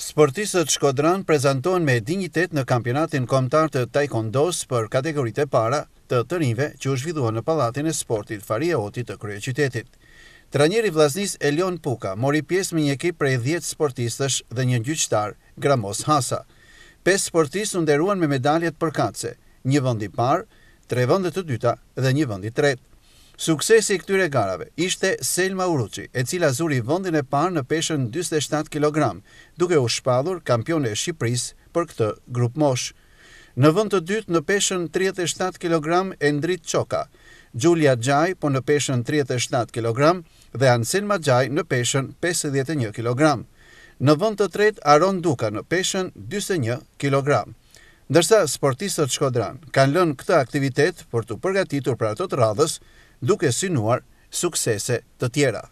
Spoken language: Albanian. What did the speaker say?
Sportistët Shkodran prezentohen me dignitet në kampionatin komtar të Taekwondo's për kategoritë para të të rinjve që u zhvillua në pallatin e sportit Faria Oti të kryeqytetit. Trajneri i vllaznisë Elion Puka mori pjesë me një ekip prej 10 sportistësh dhe një gjyqtar, Gramos Hasa. Pesë sportistë u nderuan me medaljet përkatëse, një vend i parë, tre vende të dyta dhe një vend i tretë. Suksesi i këtyre garave ishte Selma Uruqi, e cila zuri vendin e parë në peshën 47 kg, duke u shpallur kampione e Shqipërisë për këtë grup mosh. Në vend të dytë në peshën 37 kg e ndrit Çoka, Julia Xhaj po në peshën 37 kg dhe Ansel Gjaj në peshën 51 kg. Në vend të tretë Aron Duka në peshën 41 kg. Ndërsa sportistët shkodran kanë lënë këtë aktivitet për të përgatitur për ato të radhës Duke synuar suksese të tjera